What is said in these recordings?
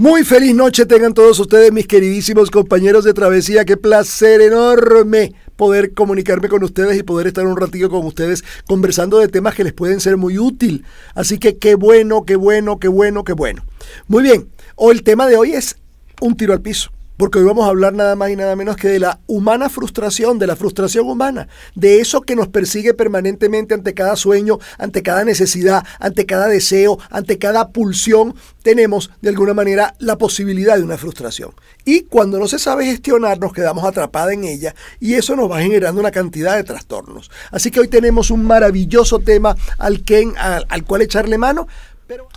Muy feliz noche tengan todos ustedes, mis queridísimos compañeros de travesía. Qué placer enorme poder comunicarme con ustedes y poder estar un ratito con ustedes conversando de temas que les pueden ser muy útil. Así que qué bueno, qué bueno, qué bueno, qué bueno. Muy bien, o el tema de hoy es un tiro al piso porque hoy vamos a hablar nada más y nada menos que de la humana frustración, de la frustración humana, de eso que nos persigue permanentemente ante cada sueño, ante cada necesidad, ante cada deseo, ante cada pulsión, tenemos de alguna manera la posibilidad de una frustración. Y cuando no se sabe gestionar, nos quedamos atrapados en ella y eso nos va generando una cantidad de trastornos. Así que hoy tenemos un maravilloso tema al, al, cual echarle mano, pero...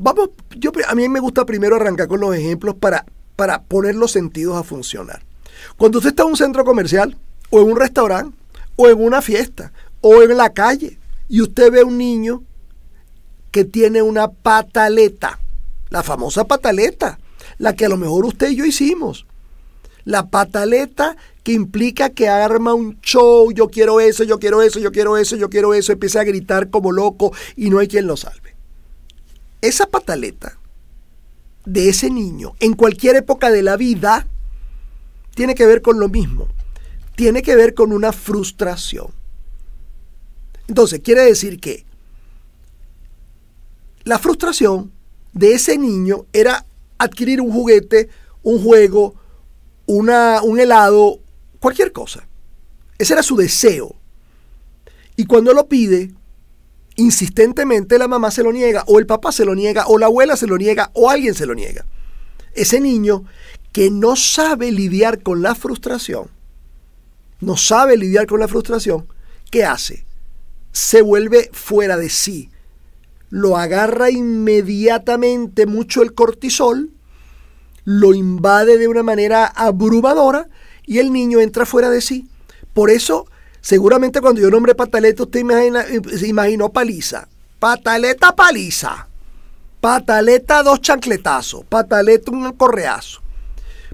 Vamos, yo, a mí me gusta primero arrancar con los ejemplos para para poner los sentidos a funcionar. Cuando usted está en un centro comercial, o en un restaurante, o en una fiesta, o en la calle, y usted ve a un niño que tiene una pataleta, la famosa pataleta, la que a lo mejor usted y yo hicimos. La pataleta que implica que arma un show, yo quiero eso, yo quiero eso, yo quiero eso, yo quiero eso, empieza a gritar como loco y no hay quien lo salve. Esa pataleta de ese niño en cualquier época de la vida tiene que ver con lo mismo. Tiene que ver con una frustración. Entonces, quiere decir que la frustración de ese niño era adquirir un juguete, un juego, una, un helado, cualquier cosa. Ese era su deseo. Y cuando lo pide, insistentemente la mamá se lo niega, o el papá se lo niega, o la abuela se lo niega, o alguien se lo niega. Ese niño que no sabe lidiar con la frustración, no sabe lidiar con la frustración, ¿qué hace? Se vuelve fuera de sí. Lo agarra inmediatamente mucho el cortisol, lo invade de una manera abrumadora y el niño entra fuera de sí. Por eso Seguramente cuando yo nombré pataleta, usted se eh, imaginó paliza. Pataleta, paliza. Pataleta, dos chancletazos. Pataleta, un correazo.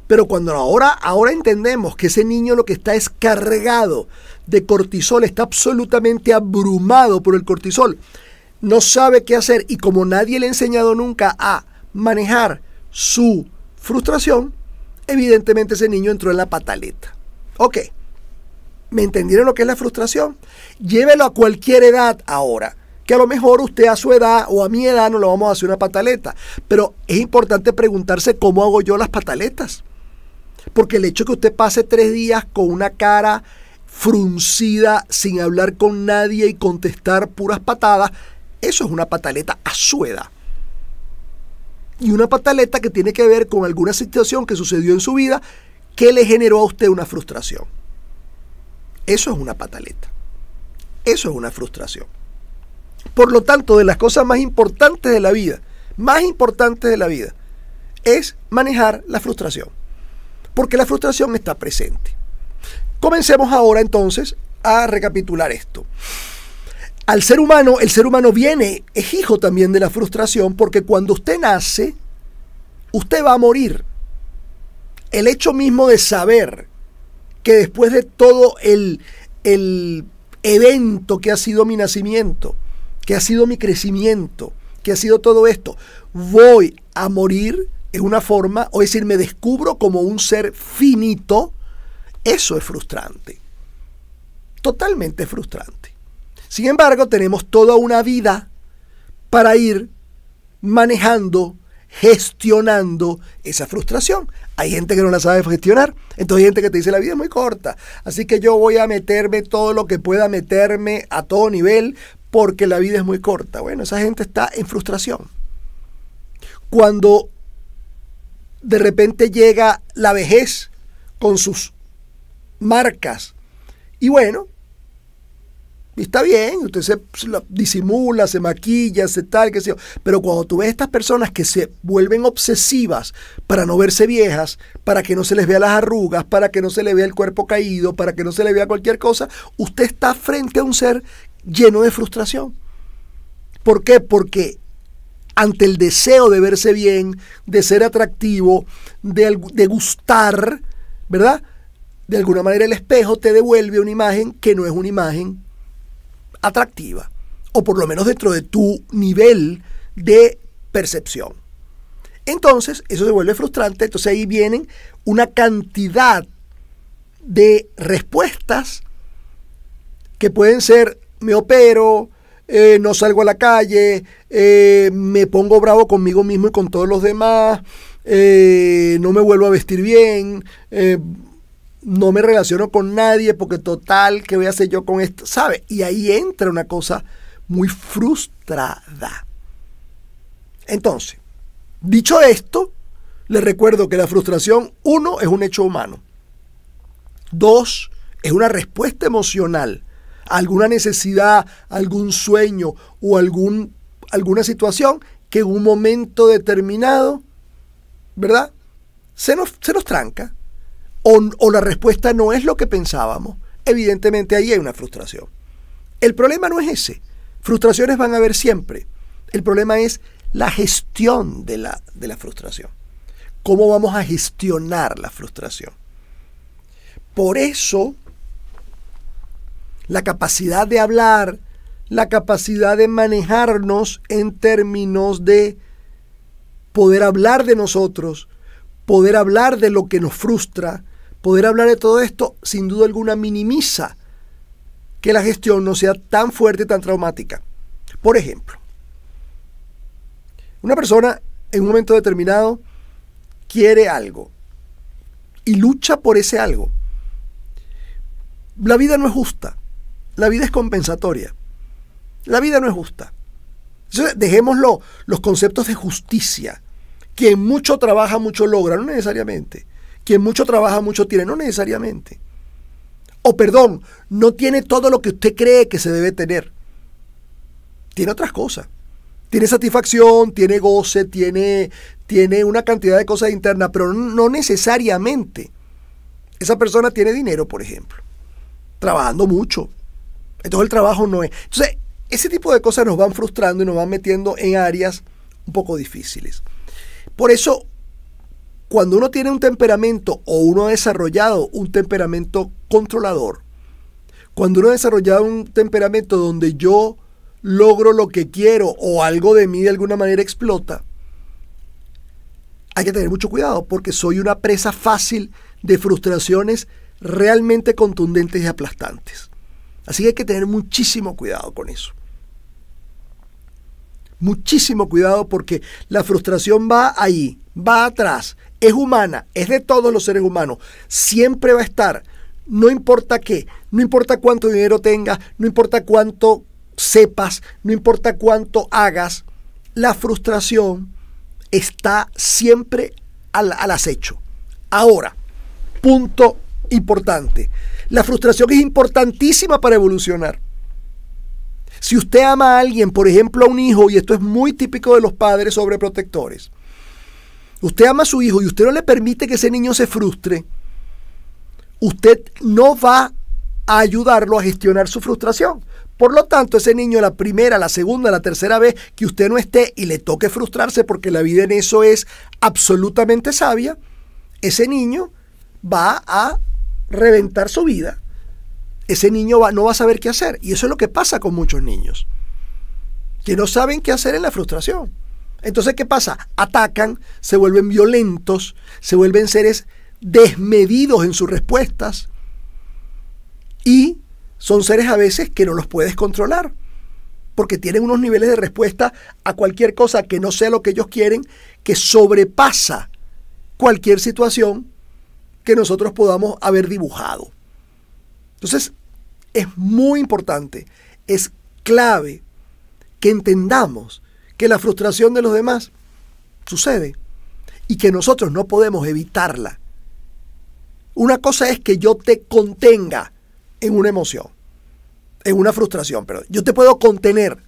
Pero cuando ahora, ahora entendemos que ese niño lo que está es cargado de cortisol, está absolutamente abrumado por el cortisol, no sabe qué hacer y como nadie le ha enseñado nunca a manejar su frustración, evidentemente ese niño entró en la pataleta. Ok. ¿Me entendieron lo que es la frustración? Llévelo a cualquier edad ahora. Que a lo mejor usted a su edad o a mi edad no lo vamos a hacer una pataleta. Pero es importante preguntarse cómo hago yo las pataletas. Porque el hecho que usted pase tres días con una cara fruncida, sin hablar con nadie y contestar puras patadas, eso es una pataleta a su edad. Y una pataleta que tiene que ver con alguna situación que sucedió en su vida que le generó a usted una frustración. Eso es una pataleta. Eso es una frustración. Por lo tanto, de las cosas más importantes de la vida, más importantes de la vida, es manejar la frustración. Porque la frustración está presente. Comencemos ahora entonces a recapitular esto. Al ser humano, el ser humano viene, es hijo también de la frustración, porque cuando usted nace, usted va a morir. El hecho mismo de saber que después de todo el, el evento que ha sido mi nacimiento, que ha sido mi crecimiento, que ha sido todo esto, voy a morir en una forma, o es decir, me descubro como un ser finito, eso es frustrante. Totalmente frustrante. Sin embargo, tenemos toda una vida para ir manejando gestionando esa frustración. Hay gente que no la sabe gestionar. Entonces hay gente que te dice la vida es muy corta. Así que yo voy a meterme todo lo que pueda meterme a todo nivel porque la vida es muy corta. Bueno, esa gente está en frustración. Cuando de repente llega la vejez con sus marcas. Y bueno, y está bien, usted se disimula, se maquilla, se tal, qué sé yo. Pero cuando tú ves estas personas que se vuelven obsesivas para no verse viejas, para que no se les vea las arrugas, para que no se le vea el cuerpo caído, para que no se le vea cualquier cosa, usted está frente a un ser lleno de frustración. ¿Por qué? Porque ante el deseo de verse bien, de ser atractivo, de, de gustar, ¿verdad? De alguna manera el espejo te devuelve una imagen que no es una imagen atractiva, o por lo menos dentro de tu nivel de percepción. Entonces, eso se vuelve frustrante, entonces ahí vienen una cantidad de respuestas que pueden ser me opero, eh, no salgo a la calle, eh, me pongo bravo conmigo mismo y con todos los demás, eh, no me vuelvo a vestir bien, no me relaciono con nadie porque total, ¿qué voy a hacer yo con esto? ¿Sabe? Y ahí entra una cosa muy frustrada. Entonces, dicho esto, les recuerdo que la frustración, uno, es un hecho humano. Dos, es una respuesta emocional a alguna necesidad, algún sueño o algún, alguna situación que en un momento determinado, ¿verdad? Se nos, se nos tranca o, la respuesta no es lo que pensábamos, evidentemente ahí hay una frustración. El problema no es ese. Frustraciones van a haber siempre. El problema es la gestión de la, de la frustración. ¿Cómo vamos a gestionar la frustración? Por eso, la capacidad de hablar, la capacidad de manejarnos en términos de poder hablar de nosotros, poder hablar de lo que nos frustra, Poder hablar de todo esto, sin duda alguna, minimiza que la gestión no sea tan fuerte, tan traumática. Por ejemplo, una persona en un momento determinado quiere algo y lucha por ese algo. La vida no es justa, la vida es compensatoria. La vida no es justa. dejémoslo, los conceptos de justicia. Quien mucho trabaja, mucho logra, no necesariamente. Quien mucho trabaja, mucho tiene. No necesariamente. O perdón, no tiene todo lo que usted cree que se debe tener. Tiene otras cosas. Tiene satisfacción, tiene goce, tiene, tiene una cantidad de cosas internas, pero no necesariamente. Esa persona tiene dinero, por ejemplo. Trabajando mucho. Entonces el trabajo no es. Entonces, ese tipo de cosas nos van frustrando y nos van metiendo en áreas un poco difíciles. Por eso cuando uno tiene un temperamento o uno ha desarrollado un temperamento controlador, cuando uno ha desarrollado un temperamento donde yo logro lo que quiero o algo de mí de alguna manera explota, hay que tener mucho cuidado porque soy una presa fácil de frustraciones realmente contundentes y aplastantes. Así que hay que tener muchísimo cuidado con eso. Muchísimo cuidado porque la frustración va ahí, va atrás, es humana, es de todos los seres humanos, siempre va a estar, no importa qué, no importa cuánto dinero tengas, no importa cuánto sepas, no importa cuánto hagas, la frustración está siempre al, al acecho. Ahora, punto importante. La frustración es importantísima para evolucionar. Si usted ama a alguien, por ejemplo a un hijo, y esto es muy típico de los padres sobreprotectores, usted ama a su hijo y usted no le permite que ese niño se frustre, usted no va a ayudarlo a gestionar su frustración. Por lo tanto, ese niño la primera, la segunda, la tercera vez que usted no esté y le toque frustrarse porque la vida en eso es absolutamente sabia, ese niño va a reventar su vida. Ese niño no va a saber qué hacer. Y eso es lo que pasa con muchos niños, que no saben qué hacer en la frustración. Entonces, ¿qué pasa? Atacan, se vuelven violentos, se vuelven seres desmedidos en sus respuestas y son seres a veces que no los puedes controlar porque tienen unos niveles de respuesta a cualquier cosa que no sea lo que ellos quieren, que sobrepasa cualquier situación que nosotros podamos haber dibujado. Entonces, es muy importante, es clave que entendamos que la frustración de los demás sucede y que nosotros no podemos evitarla. Una cosa es que yo te contenga en una emoción, en una frustración, pero yo te puedo contener.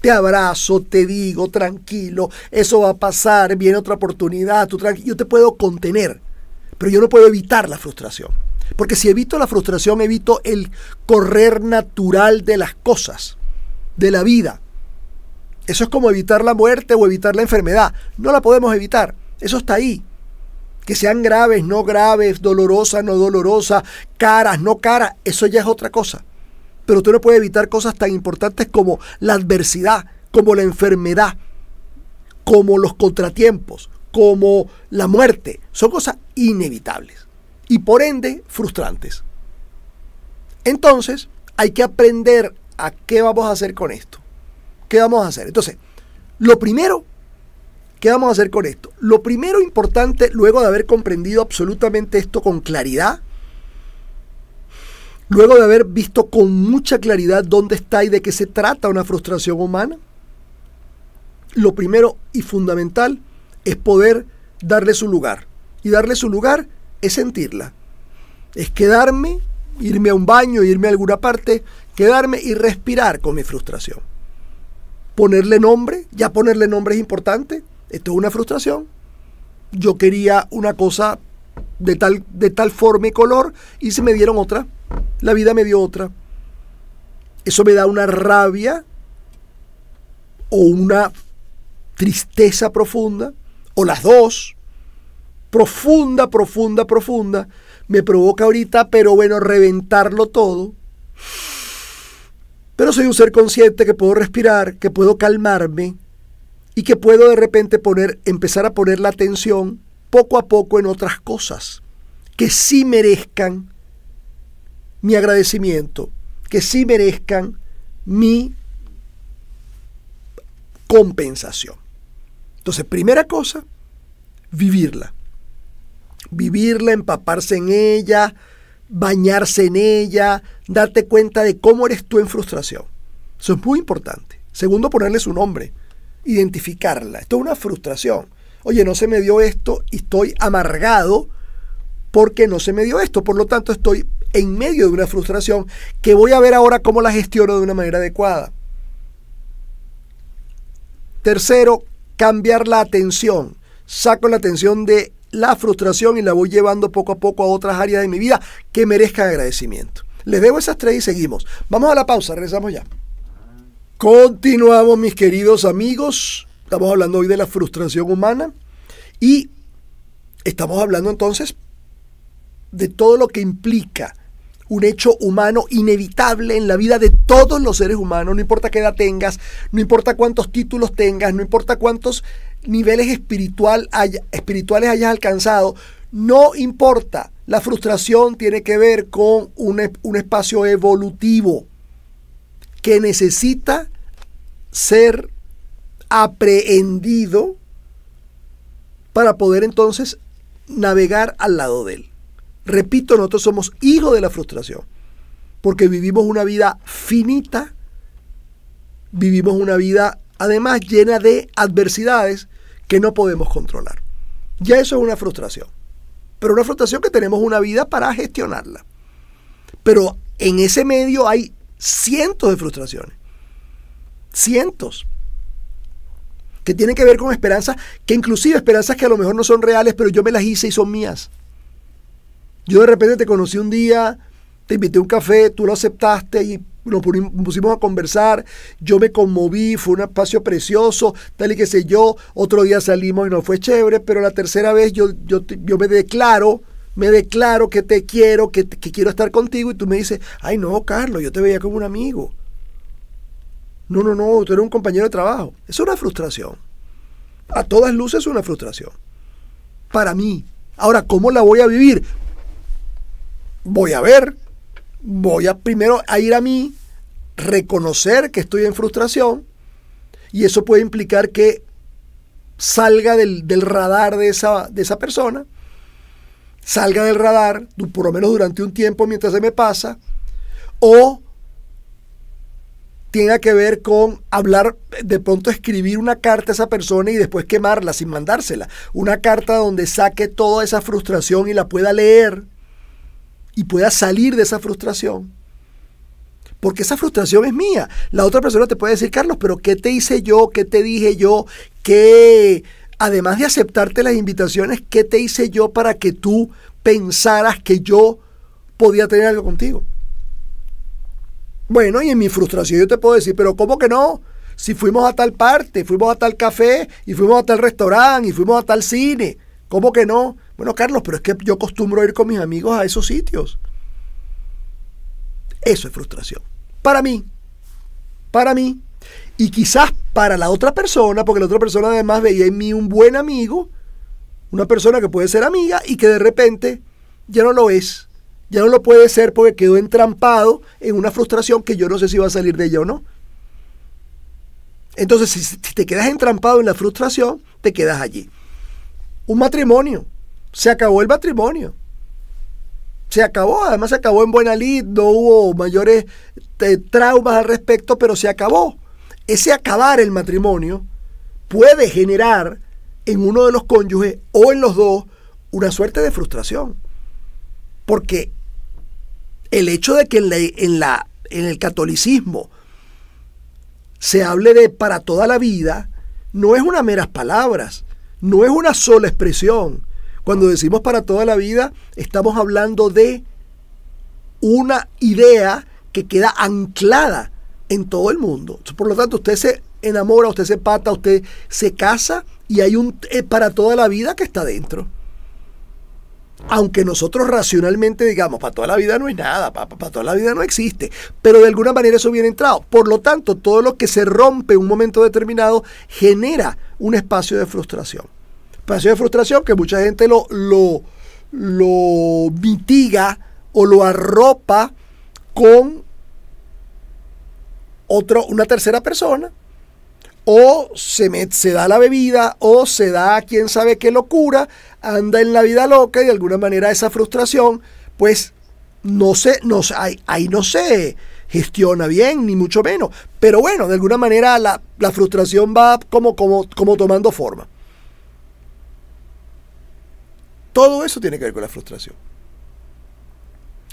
Te abrazo, te digo, tranquilo, eso va a pasar, viene otra oportunidad, yo te puedo contener, pero yo no puedo evitar la frustración. Porque si evito la frustración, evito el correr natural de las cosas, de la vida. Eso es como evitar la muerte o evitar la enfermedad. No la podemos evitar. Eso está ahí. Que sean graves, no graves, dolorosas, no dolorosas, caras, no caras, eso ya es otra cosa. Pero tú no puedes evitar cosas tan importantes como la adversidad, como la enfermedad, como los contratiempos, como la muerte. Son cosas inevitables y por ende frustrantes. Entonces, hay que aprender a qué vamos a hacer con esto. ¿Qué vamos a hacer? Entonces, lo primero, ¿qué vamos a hacer con esto? Lo primero importante, luego de haber comprendido absolutamente esto con claridad, luego de haber visto con mucha claridad dónde está y de qué se trata una frustración humana, lo primero y fundamental es poder darle su lugar. Y darle su lugar es sentirla. Es quedarme, irme a un baño, irme a alguna parte, quedarme y respirar con mi frustración ponerle nombre, ya ponerle nombre es importante. Esto es una frustración. Yo quería una cosa de tal, de tal forma y color y se me dieron otra. La vida me dio otra. Eso me da una rabia o una tristeza profunda, o las dos, profunda, profunda, profunda, me provoca ahorita, pero bueno, reventarlo todo. Pero soy un ser consciente que puedo respirar, que puedo calmarme y que puedo de repente poner, empezar a poner la atención poco a poco en otras cosas que sí merezcan mi agradecimiento, que sí merezcan mi compensación. Entonces, primera cosa, vivirla. Vivirla, empaparse en ella, bañarse en ella, darte cuenta de cómo eres tú en frustración. Eso es muy importante. Segundo, ponerle su nombre, identificarla. Esto es una frustración. Oye, no se me dio esto y estoy amargado porque no se me dio esto. Por lo tanto, estoy en medio de una frustración que voy a ver ahora cómo la gestiono de una manera adecuada. Tercero, cambiar la atención. Saco la atención de la frustración y la voy llevando poco a poco a otras áreas de mi vida que merezcan agradecimiento. Les debo esas tres y seguimos. Vamos a la pausa, regresamos ya. Continuamos, mis queridos amigos. Estamos hablando hoy de la frustración humana y estamos hablando entonces de todo lo que implica un hecho humano inevitable en la vida de todos los seres humanos, no importa qué edad tengas, no importa cuántos títulos tengas, no importa cuántos niveles espiritual espirituales hayas alcanzado, no importa. La frustración tiene que ver con un, un espacio evolutivo que necesita ser aprehendido para poder entonces navegar al lado de él. Repito, nosotros somos hijos de la frustración, porque vivimos una vida finita, vivimos una vida además llena de adversidades que no podemos controlar. Ya eso es una frustración. Pero una frustración que tenemos una vida para gestionarla. Pero en ese medio hay cientos de frustraciones. Cientos. Que tienen que ver con esperanzas, que inclusive esperanzas que a lo mejor no son reales, pero yo me las hice y son mías. Yo de repente te conocí un día, te invité a un café, tú lo aceptaste y nos pusimos a conversar, yo me conmoví, fue un espacio precioso, tal y que sé yo, otro día salimos y no fue chévere, pero la tercera vez yo, yo, me declaro, me declaro que te quiero, que, que quiero estar contigo y tú me dices, ay no, Carlos, yo te veía como un amigo. No, no, no, tú eres un compañero de trabajo. Es una frustración. A todas luces es una frustración. Para mí. Ahora, ¿cómo la voy a vivir? Voy a ver, voy a primero a ir a mí, reconocer que estoy en frustración, y eso puede implicar que salga del, radar de esa, de esa persona, salga del radar, por lo menos durante un tiempo mientras se me pasa, o tenga que ver con hablar, de pronto escribir una carta a esa persona y después quemarla sin mandársela. Una carta donde saque toda esa frustración y la pueda leer y puedas salir de esa frustración. Porque esa frustración es mía. La otra persona te puede decir, Carlos, pero ¿qué te hice yo? ¿Qué te dije yo? ¿Qué, además de aceptarte las invitaciones, qué te hice yo para que tú pensaras que yo podía tener algo contigo? Bueno, y en mi frustración yo te puedo decir, pero ¿cómo que no? Si fuimos a tal parte, fuimos a tal café, y fuimos a tal restaurante, y fuimos a tal cine, ¿cómo que no? Bueno, Carlos, pero es que yo costumbro ir con mis amigos a esos sitios. Eso es frustración. Para mí. Para mí. Y quizás para la otra persona, porque la otra persona además veía en mí un buen amigo, una persona que puede ser amiga y que de repente ya no lo es. Ya no lo puede ser porque quedó entrampado en una frustración que yo no sé si va a salir de ella o no. Entonces, si, te quedas entrampado en la frustración, te quedas allí. Un matrimonio se acabó el matrimonio. Se acabó, además se acabó en buena lid, no hubo mayores eh, traumas al respecto, pero se acabó. Ese acabar el matrimonio puede generar en uno de los cónyuges o en los dos una suerte de frustración. Porque el hecho de que en, la, en, en el catolicismo se hable de para toda la vida no es unas meras palabras, no es una sola expresión, cuando decimos para toda la vida, estamos hablando de una idea que queda anclada en todo el mundo. Por lo tanto, usted se enamora, usted se pata, usted se casa y hay un eh, para toda la vida que está dentro. Aunque nosotros racionalmente digamos, para toda la vida no es nada, para, para, toda la vida no existe, pero de alguna manera eso viene entrado. Por lo tanto, todo lo que se rompe en un momento determinado genera un espacio de frustración espacio de frustración que mucha gente lo, lo, lo mitiga o lo arropa con otro, una tercera persona, o se, se da la bebida, o se da quién sabe qué locura, anda en la vida loca y de alguna manera esa frustración, pues no se no, ahí, ahí no se gestiona bien, ni mucho menos. Pero bueno, de alguna manera la, la frustración va como, como, como tomando forma. Todo eso tiene que ver con la frustración.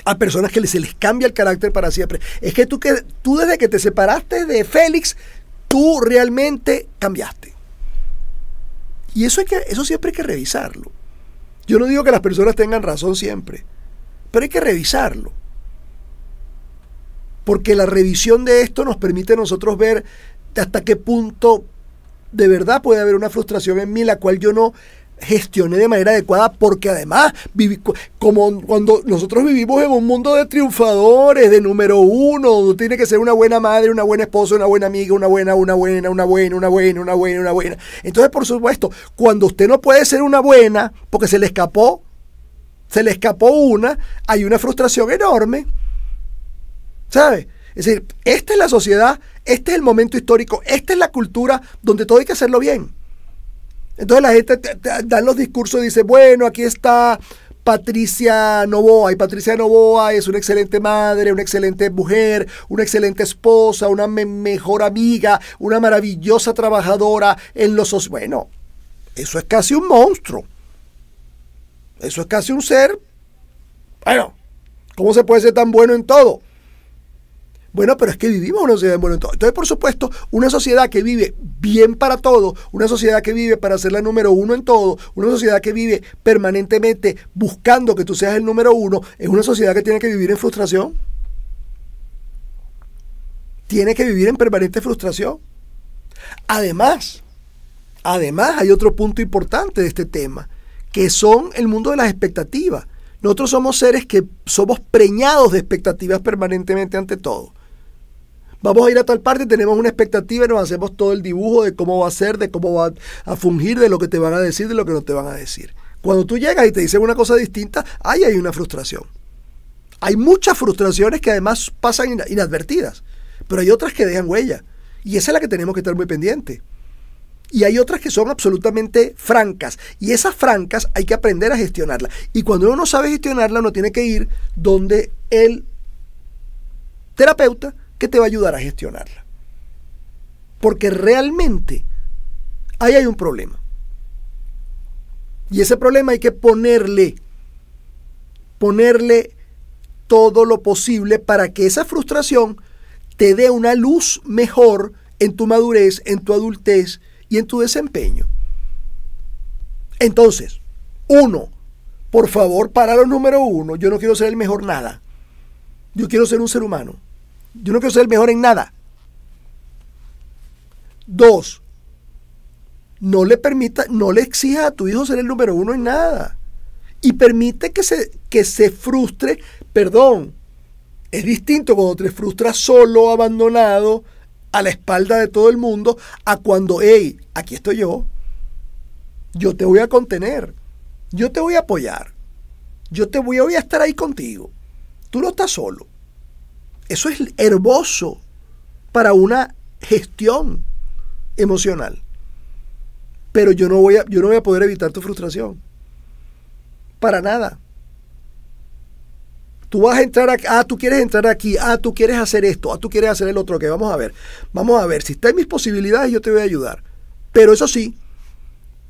A personas que se les cambia el carácter para siempre. Es que tú, que, tú desde que te separaste de Félix, tú realmente cambiaste. Y eso, que, eso siempre hay que revisarlo. Yo no digo que las personas tengan razón siempre, pero hay que revisarlo. Porque la revisión de esto nos permite a nosotros ver hasta qué punto de verdad puede haber una frustración en mí, la cual yo no gestione de manera adecuada porque además viví, como cuando nosotros vivimos en un mundo de triunfadores, de número uno, donde tiene que ser una buena madre, una buena esposa, una buena amiga, una buena, una buena, una buena, una buena, una buena, una buena. Entonces, por supuesto, cuando usted no puede ser una buena porque se le escapó, se le escapó una, hay una frustración enorme. ¿Sabe? Es decir, esta es la sociedad, este es el momento histórico, esta es la cultura donde todo hay que hacerlo bien. Entonces la gente da dan los discursos y dice, bueno, aquí está Patricia Novoa. Y Patricia Novoa es una excelente madre, una excelente mujer, una excelente esposa, una mejor amiga, una maravillosa trabajadora en los... Bueno, eso es casi un monstruo. Eso es casi un ser. Bueno, ¿cómo se puede ser tan bueno en todo? Bueno, pero es que vivimos una sociedad bueno Entonces, por supuesto, una sociedad que vive bien para todo, una sociedad que vive para ser la número uno en todo, una sociedad que vive permanentemente buscando que tú seas el número uno, es una sociedad que tiene que vivir en frustración. Tiene que vivir en permanente frustración. Además, además hay otro punto importante de este tema, que son el mundo de las expectativas. Nosotros somos seres que somos preñados de expectativas permanentemente ante todo vamos a ir a tal parte, tenemos una expectativa y nos hacemos todo el dibujo de cómo va a ser, de cómo va a fungir, de lo que te van a decir, de lo que no te van a decir. Cuando tú llegas y te dicen una cosa distinta, ahí hay una frustración. Hay muchas frustraciones que además pasan inadvertidas, pero hay otras que dejan huella. Y esa es la que tenemos que estar muy pendiente. Y hay otras que son absolutamente francas. Y esas francas hay que aprender a gestionarlas. Y cuando uno no sabe gestionarla, uno tiene que ir donde el terapeuta te va a ayudar a gestionarla. Porque realmente ahí hay un problema. Y ese problema hay que ponerle, ponerle todo lo posible para que esa frustración te dé una luz mejor en tu madurez, en tu adultez y en tu desempeño. Entonces, uno, por favor, para lo número uno, yo no quiero ser el mejor nada. Yo quiero ser un ser humano. Yo no quiero ser el mejor en nada. Dos, no le permita, no le exija a tu hijo ser el número uno en nada. Y permite que se, que se frustre, perdón, es distinto cuando te frustras solo, abandonado, a la espalda de todo el mundo, a cuando, hey, aquí estoy yo, yo te voy a contener, yo te voy a apoyar, yo te voy, voy a estar ahí contigo, tú no estás solo. Eso es hermoso para una gestión emocional. Pero yo no voy a, yo no voy a poder evitar tu frustración. Para nada. Tú vas a entrar aquí, ah, tú quieres entrar aquí, ah, tú quieres hacer esto, ah, tú quieres hacer el otro, que vamos a ver. Vamos a ver, si está en mis posibilidades, yo te voy a ayudar. Pero eso sí,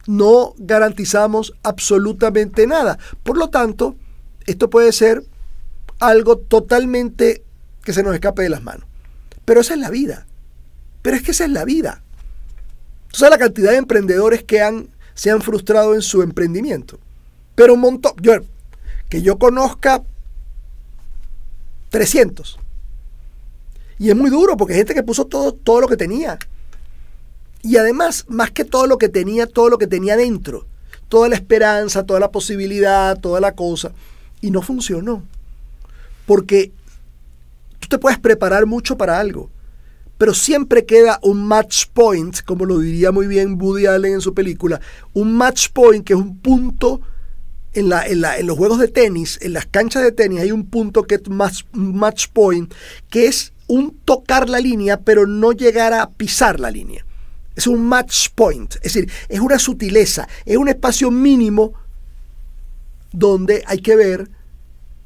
no garantizamos absolutamente nada. Por lo tanto, esto puede ser algo totalmente que se nos escape de las manos. Pero esa es la vida. Pero es que esa es la vida. Tú sabes la cantidad de emprendedores que han, se han frustrado en su emprendimiento. Pero un montón. que yo conozca 300. Y es muy duro porque hay gente que puso todo, todo lo que tenía. Y además, más que todo lo que tenía, todo lo que tenía dentro. Toda la esperanza, toda la posibilidad, toda la cosa. Y no funcionó. Porque Tú te puedes preparar mucho para algo, pero siempre queda un match point, como lo diría muy bien Woody Allen en su película, un match point que es un punto en, los juegos de tenis, en las canchas de tenis, hay un punto que es match, match point, que es un tocar la línea, pero no llegar a pisar la línea. Es un match point, es decir, es una sutileza, es un espacio mínimo donde hay que ver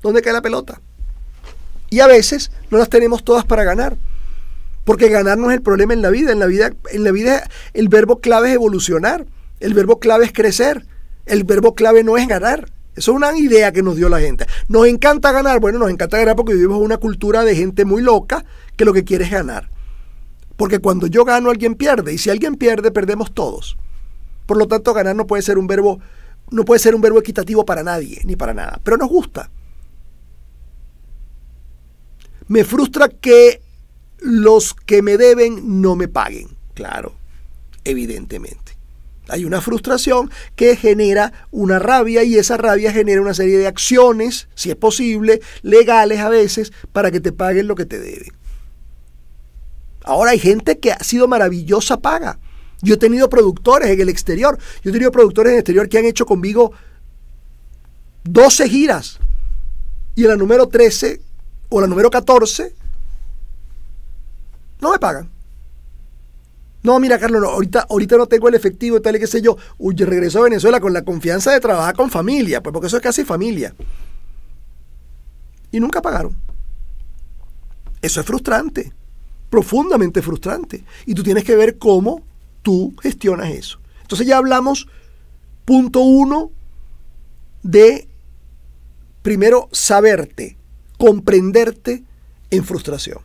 dónde cae la pelota. Y a veces no las tenemos todas para ganar. Porque ganar no es el problema en la vida. En la vida, en la vida el verbo clave es evolucionar. El verbo clave es crecer. El verbo clave no es ganar. Eso es una idea que nos dio la gente. Nos encanta ganar. Bueno, nos encanta ganar porque vivimos una cultura de gente muy loca que lo que quiere es ganar. Porque cuando yo gano, alguien pierde. Y si alguien pierde, perdemos todos. Por lo tanto, ganar no puede ser un verbo, no puede ser un verbo equitativo para nadie, ni para nada. Pero nos gusta. Me frustra que los que me deben no me paguen. Claro, evidentemente. Hay una frustración que genera una rabia y esa rabia genera una serie de acciones, si es posible, legales a veces, para que te paguen lo que te deben. Ahora hay gente que ha sido maravillosa paga. Yo he tenido productores en el exterior. Yo he tenido productores en el exterior que han hecho conmigo 12 giras. Y en la número 13 o la número 14, no me pagan. No, mira, Carlos, ahorita, ahorita no tengo el efectivo, y tal y qué sé yo. Uy, regreso a Venezuela con la confianza de trabajar con familia, pues porque eso es casi familia. Y nunca pagaron. Eso es frustrante, profundamente frustrante. Y tú tienes que ver cómo tú gestionas eso. Entonces ya hablamos, punto uno, de primero saberte, comprenderte en frustración.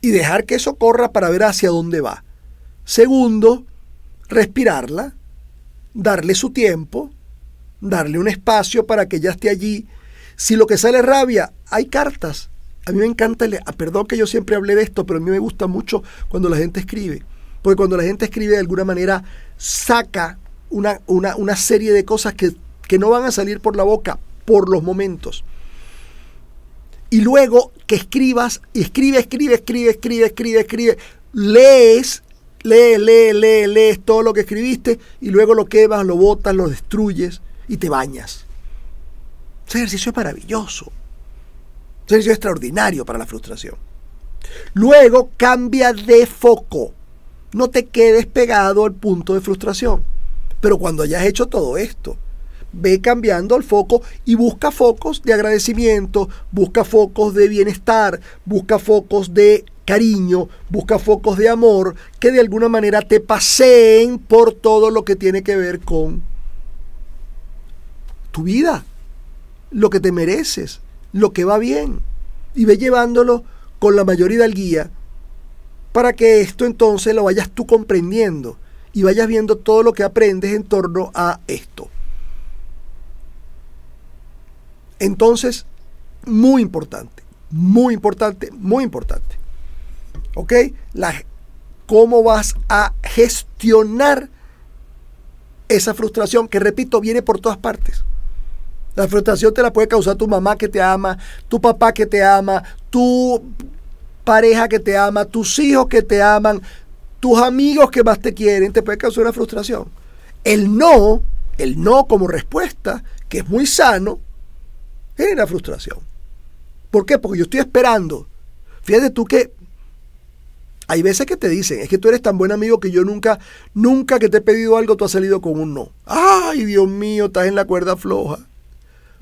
Y dejar que eso corra para ver hacia dónde va. Segundo, respirarla, darle su tiempo, darle un espacio para que ya esté allí. Si lo que sale es rabia, hay cartas. A mí me encanta, leer ah, perdón que yo siempre hablé de esto, pero a mí me gusta mucho cuando la gente escribe. Porque cuando la gente escribe de alguna manera saca una, una, una serie de cosas que, que no van a salir por la boca por los momentos y luego que escribas, y escribe, escribe, escribe, escribe, escribe, escribe, lees, lees, lees, lees, lees todo lo que escribiste y luego lo quemas, lo botas, lo destruyes y te bañas. Ese ejercicio es maravilloso. Ese ejercicio es extraordinario para la frustración. Luego cambia de foco. No te quedes pegado al punto de frustración. Pero cuando hayas hecho todo esto, ve cambiando el foco y busca focos de agradecimiento, busca focos de bienestar, busca focos de cariño, busca focos de amor que de alguna manera te paseen por todo lo que tiene que ver con tu vida, lo que te mereces, lo que va bien. Y ve llevándolo con la mayor hidalguía para que esto entonces lo vayas tú comprendiendo y vayas viendo todo lo que aprendes en torno a esto. Entonces, muy importante, muy importante, muy importante. ¿Ok? La, ¿Cómo vas a gestionar esa frustración que, repito, viene por todas partes? La frustración te la puede causar tu mamá que te ama, tu papá que te ama, tu pareja que te ama, tus hijos que te aman, tus amigos que más te quieren, te puede causar una frustración. El no, el no como respuesta, que es muy sano, genera frustración. ¿Por qué? Porque yo estoy esperando. Fíjate tú que hay veces que te dicen, es que tú eres tan buen amigo que yo nunca, nunca que te he pedido algo, tú has salido con un no. Ay, Dios mío, estás en la cuerda floja.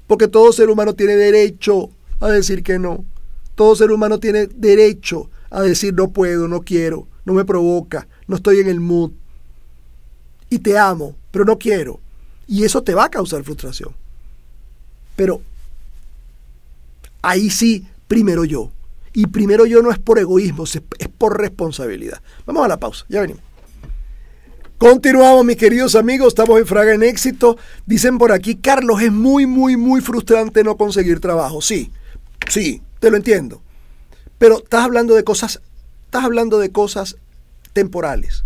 Porque todo ser humano tiene derecho a decir que no. Todo ser humano tiene derecho a decir no puedo, no quiero, no me provoca, no estoy en el mood. Y te amo, pero no quiero. Y eso te va a causar frustración. Pero ahí sí, primero yo. Y primero yo no es por egoísmo, es por responsabilidad. Vamos a la pausa, ya venimos. Continuamos, mis queridos amigos, estamos en Fraga en Éxito. Dicen por aquí, Carlos, es muy, muy, muy frustrante no conseguir trabajo. Sí, sí, te lo entiendo. Pero estás hablando de cosas, estás hablando de cosas temporales.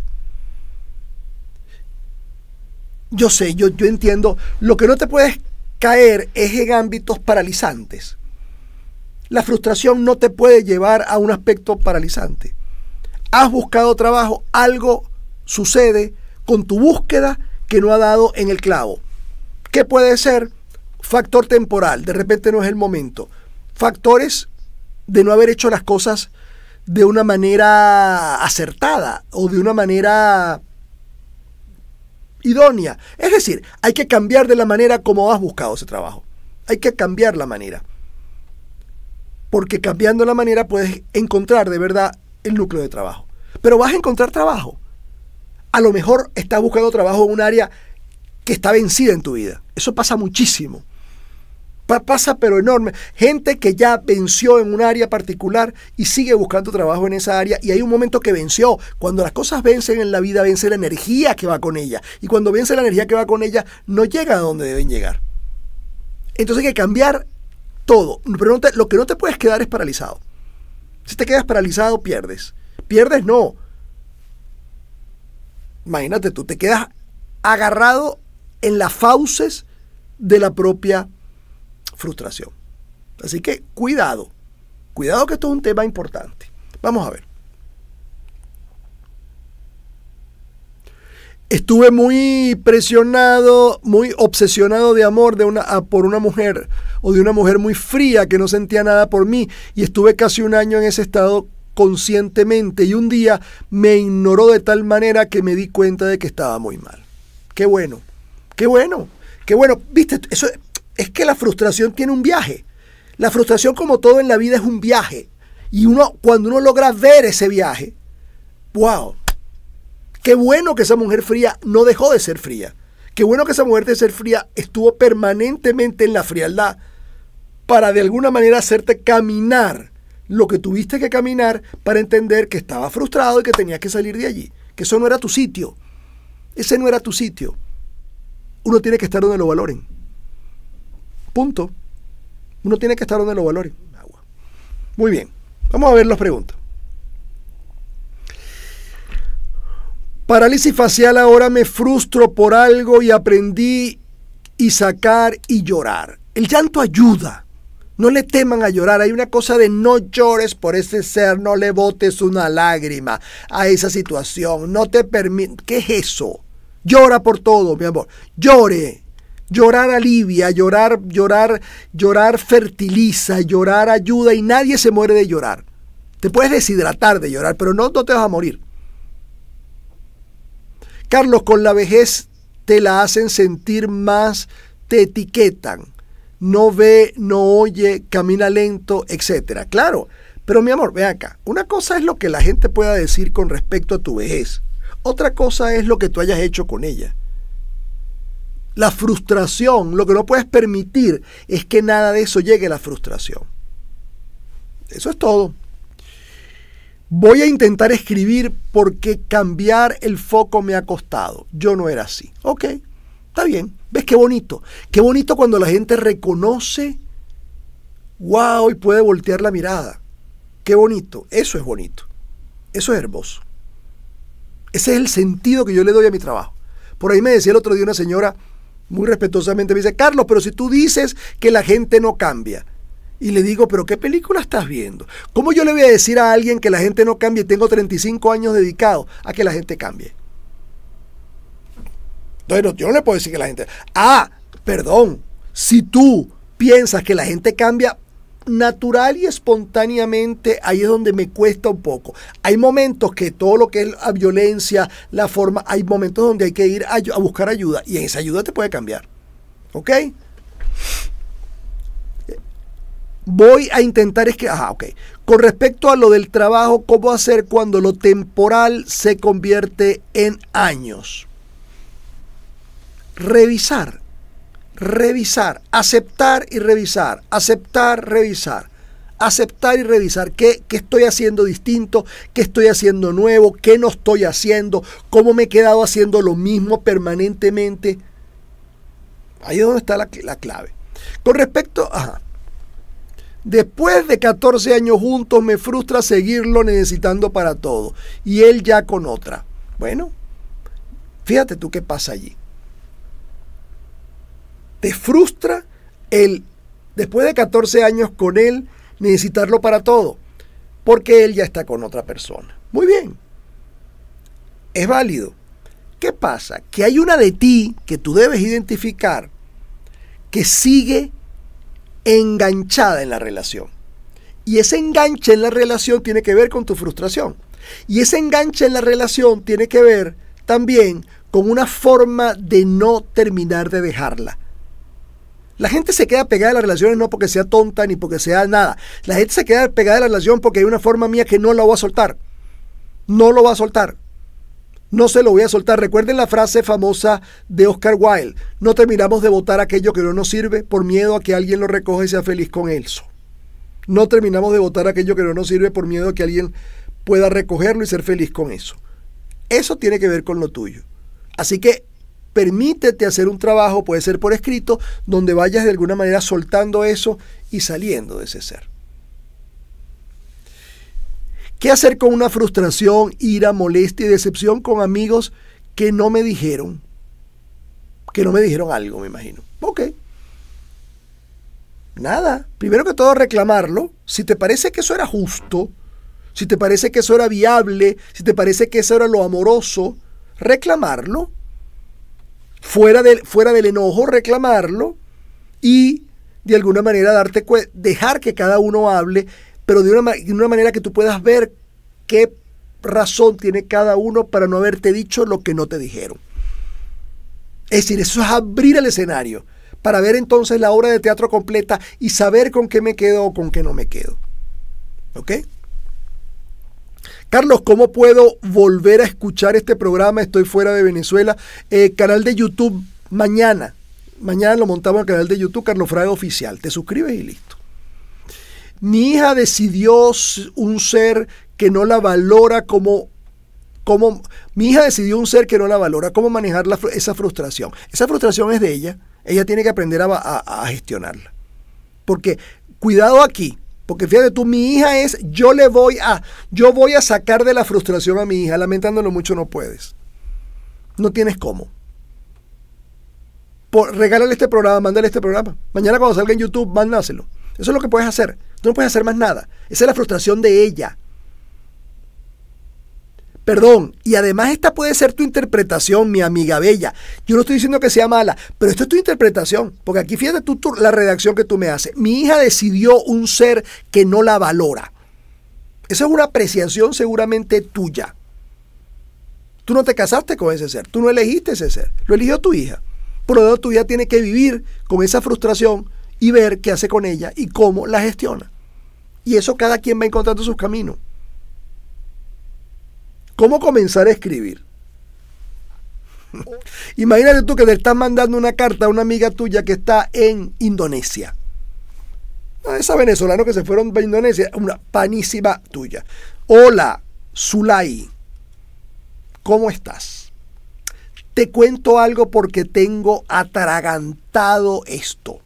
Yo sé, yo, yo entiendo. Lo que no te puedes caer es en ámbitos paralizantes. La frustración no te puede llevar a un aspecto paralizante. Has buscado trabajo, algo sucede con tu búsqueda que no ha dado en el clavo. ¿Qué puede ser? Factor temporal, de repente no es el momento. Factores de no haber hecho las cosas de una manera acertada o de una manera idónea. Es decir, hay que cambiar de la manera como has buscado ese trabajo. Hay que cambiar la manera porque cambiando la manera puedes encontrar de verdad el núcleo de trabajo. Pero vas a encontrar trabajo. A lo mejor estás buscando trabajo en un área que está vencida en tu vida. Eso pasa muchísimo. pasa pero enorme. Gente que ya venció en un área particular y sigue buscando trabajo en esa área y hay un momento que venció. Cuando las cosas vencen en la vida, vence la energía que va con ella. Y cuando vence la energía que va con ella, no llega a donde deben llegar. Entonces hay que cambiar todo. Pero lo que no te puedes quedar es paralizado. Si te quedas paralizado, pierdes. Pierdes no. Imagínate tú, te quedas agarrado en las fauces de la propia frustración. Así que cuidado, cuidado que esto es un tema importante. Vamos a ver. estuve muy presionado, muy obsesionado de amor de una, por una mujer o de una mujer muy fría que no sentía nada por mí y estuve casi un año en ese estado conscientemente y un día me ignoró de tal manera que me di cuenta de que estaba muy mal. Qué bueno, qué bueno, qué bueno. Viste, eso es que la frustración tiene un viaje. La frustración como todo en la vida es un viaje y uno cuando uno logra ver ese viaje, wow, Qué bueno que esa mujer fría no dejó de ser fría. Qué bueno que esa mujer de ser fría estuvo permanentemente en la frialdad para de alguna manera hacerte caminar lo que tuviste que caminar para entender que estaba frustrado y que tenías que salir de allí, que eso no era tu sitio. Ese no era tu sitio. Uno tiene que estar donde lo valoren. Punto. Uno tiene que estar donde lo valoren. Muy bien. Vamos a ver las preguntas. Parálisis facial ahora me frustro por algo y aprendí y sacar y llorar. El llanto ayuda. No le teman a llorar. Hay una cosa de no llores por ese ser, no le botes una lágrima a esa situación. No te permite. ¿Qué es eso? Llora por todo, mi amor. Llore. Llorar alivia, llorar, llorar, llorar fertiliza, llorar ayuda y nadie se muere de llorar. Te puedes deshidratar de llorar, pero no, no te vas a morir. Carlos, con la vejez te la hacen sentir más, te etiquetan, no ve, no oye, camina lento, etcétera. Claro, pero mi amor, ve acá. Una cosa es lo que la gente pueda decir con respecto a tu vejez. Otra cosa es lo que tú hayas hecho con ella. La frustración, lo que no puedes permitir es que nada de eso llegue a la frustración. Eso es todo voy a intentar escribir porque cambiar el foco me ha costado. Yo no era así. Ok, está bien. ¿Ves qué bonito? Qué bonito cuando la gente reconoce, wow, y puede voltear la mirada. Qué bonito. Eso es bonito. Eso es hermoso. Ese es el sentido que yo le doy a mi trabajo. Por ahí me decía el otro día una señora, muy respetuosamente, me dice, Carlos, pero si tú dices que la gente no cambia, y le digo, pero ¿qué película estás viendo? ¿Cómo yo le voy a decir a alguien que la gente no cambie? Tengo 35 años dedicado a que la gente cambie. Entonces, yo no le puedo decir que la gente... Ah, perdón, si tú piensas que la gente cambia natural y espontáneamente, ahí es donde me cuesta un poco. Hay momentos que todo lo que es la violencia, la forma, hay momentos donde hay que ir a, buscar ayuda y en esa ayuda te puede cambiar. ¿Ok? voy a intentar es que, ajá, ok. Con respecto a lo del trabajo, ¿cómo hacer cuando lo temporal se convierte en años? Revisar, revisar, aceptar y revisar, aceptar, revisar, aceptar y revisar qué, qué estoy haciendo distinto, qué estoy haciendo nuevo, qué no estoy haciendo, cómo me he quedado haciendo lo mismo permanentemente. Ahí es donde está la, la clave. Con respecto, ajá, Después de 14 años juntos, me frustra seguirlo necesitando para todo. Y él ya con otra. Bueno, fíjate tú qué pasa allí. Te frustra el, después de 14 años con él, necesitarlo para todo. Porque él ya está con otra persona. Muy bien. Es válido. ¿Qué pasa? Que hay una de ti que tú debes identificar que sigue enganchada en la relación. Y ese enganche en la relación tiene que ver con tu frustración. Y ese enganche en la relación tiene que ver también con una forma de no terminar de dejarla. La gente se queda pegada a las relaciones no porque sea tonta ni porque sea nada. La gente se queda pegada a la relación porque hay una forma mía que no la voy a soltar. No lo va a soltar. No se lo voy a soltar. Recuerden la frase famosa de Oscar Wilde. No terminamos de votar aquello que no nos sirve por miedo a que alguien lo recoja y sea feliz con eso. No terminamos de votar aquello que no nos sirve por miedo a que alguien pueda recogerlo y ser feliz con eso. Eso tiene que ver con lo tuyo. Así que permítete hacer un trabajo, puede ser por escrito, donde vayas de alguna manera soltando eso y saliendo de ese ser. ¿Qué hacer con una frustración, ira, molestia y decepción con amigos que no me dijeron? Que no me dijeron algo, me imagino. Ok. Nada. Primero que todo, reclamarlo. Si te parece que eso era justo, si te parece que eso era viable, si te parece que eso era lo amoroso, reclamarlo. Fuera, fuera del enojo, reclamarlo. Y de alguna manera darte dejar que cada uno hable pero de una, una manera que tú puedas ver qué razón tiene cada uno para no haberte dicho lo que no te dijeron. Es decir, eso es abrir el escenario para ver entonces la obra de teatro completa y saber con qué me quedo o con qué no me quedo. ¿Ok? Carlos, ¿cómo puedo volver a escuchar este programa? Estoy fuera de Venezuela. Eh, canal de YouTube mañana. Mañana lo montamos al canal de YouTube, Carlos Fraga Oficial. Te suscribes y listo. Mi hija decidió un ser que no la valora como como mi hija decidió un ser que no la valora, cómo manejar esa frustración. Esa frustración es de ella, ella tiene que aprender a, gestionarla. Porque cuidado aquí, porque fíjate tú, mi hija es, yo le voy a, yo voy a sacar de la frustración a mi hija, lamentándolo mucho no puedes. No tienes cómo. Por, regálale este programa, mándale este programa. Mañana cuando salga en YouTube, mándaselo. Eso es lo que puedes hacer. Tú no puedes hacer más nada. Esa es la frustración de ella. Perdón, y además esta puede ser tu interpretación, mi amiga bella. Yo no estoy diciendo que sea mala, pero esto es tu interpretación, porque aquí fíjate tú, la redacción que tú me haces. Mi hija decidió un ser que no la valora. Esa es una apreciación seguramente tuya. Tú no te casaste con ese ser, tú no elegiste ese ser, lo eligió tu hija. Por lo tanto, tu hija tiene que vivir con esa frustración y ver qué hace con ella y cómo la gestiona. Y eso cada quien va encontrando sus caminos. ¿Cómo comenzar a escribir? Imagínate tú que le estás mandando una carta a una amiga tuya que está en Indonesia. A ah, esa venezolana que se fueron a Indonesia, una panísima tuya. Hola, Zulay. ¿Cómo estás? Te cuento algo porque tengo atragantado esto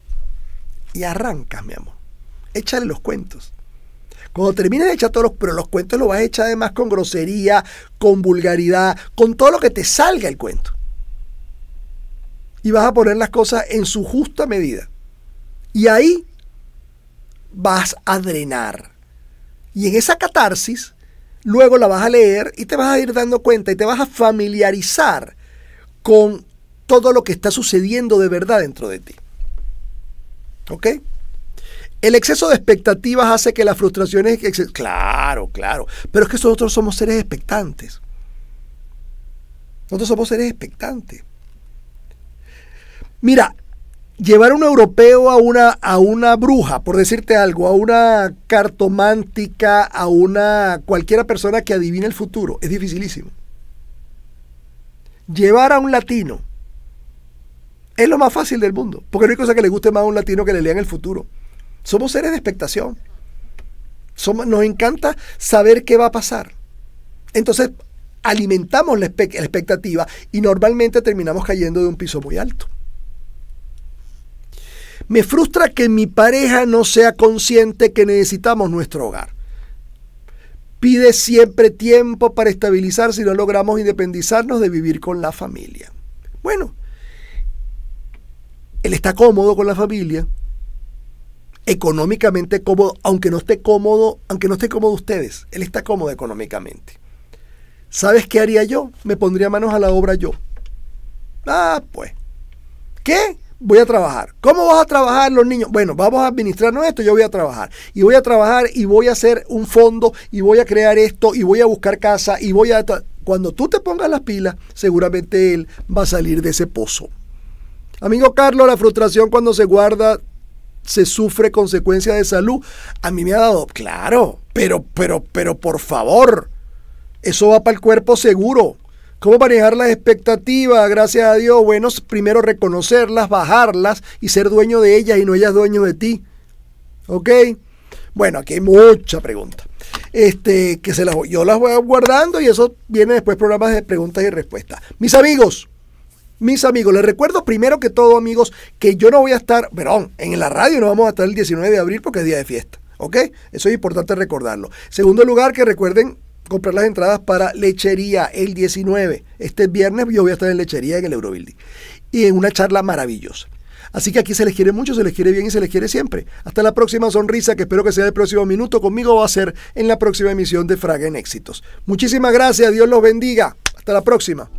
y arrancas, mi amor. Échale los cuentos. Cuando termines de echar todos los, pero los cuentos lo vas a echar además con grosería, con vulgaridad, con todo lo que te salga el cuento. Y vas a poner las cosas en su justa medida. Y ahí vas a drenar. Y en esa catarsis, luego la vas a leer y te vas a ir dando cuenta y te vas a familiarizar con todo lo que está sucediendo de verdad dentro de ti. ¿Ok? El exceso de expectativas hace que las frustraciones... Claro, claro. Pero es que nosotros somos seres expectantes. Nosotros somos seres expectantes. Mira, llevar a un europeo a una, a una bruja, por decirte algo, a una cartomántica, a una cualquiera persona que adivine el futuro, es dificilísimo. Llevar a un latino es lo más fácil del mundo, porque no hay cosa que le guste más a un latino que le lean el futuro. Somos seres de expectación. Somos, nos encanta saber qué va a pasar. Entonces, alimentamos la, la expectativa y normalmente terminamos cayendo de un piso muy alto. Me frustra que mi pareja no sea consciente que necesitamos nuestro hogar. Pide siempre tiempo para estabilizar si no logramos independizarnos de vivir con la familia. Bueno, él está cómodo con la familia, económicamente cómodo, aunque no esté cómodo, aunque no esté cómodo ustedes, él está cómodo económicamente. ¿Sabes qué haría yo? Me pondría manos a la obra yo. Ah, pues. ¿Qué? Voy a trabajar. ¿Cómo vas a trabajar los niños? Bueno, vamos a administrarnos esto, yo voy a trabajar. Y voy a trabajar y voy a hacer un fondo y voy a crear esto y voy a buscar casa y voy a... Cuando tú te pongas las pilas, seguramente él va a salir de ese pozo. Amigo Carlos, la frustración cuando se guarda se sufre consecuencia de salud. A mí me ha dado, claro, pero, pero, pero por favor, eso va para el cuerpo seguro. ¿Cómo manejar las expectativas? Gracias a Dios, bueno, primero reconocerlas, bajarlas y ser dueño de ellas y no ellas dueño de ti. ¿Ok? Bueno, aquí hay mucha pregunta. Este, que se las, yo las voy guardando y eso viene después programas de preguntas y respuestas. Mis amigos, mis amigos. Les recuerdo primero que todo, amigos, que yo no voy a estar, perdón, en la radio no vamos a estar el 19 de abril porque es día de fiesta. ¿Ok? Eso es importante recordarlo. Segundo lugar, que recuerden comprar las entradas para Lechería el 19. Este viernes yo voy a estar en Lechería en el Eurobuilding. Y en una charla maravillosa. Así que aquí se les quiere mucho, se les quiere bien y se les quiere siempre. Hasta la próxima sonrisa, que espero que sea el próximo minuto. Conmigo va a ser en la próxima emisión de Fraga en Éxitos. Muchísimas gracias, Dios los bendiga. Hasta la próxima.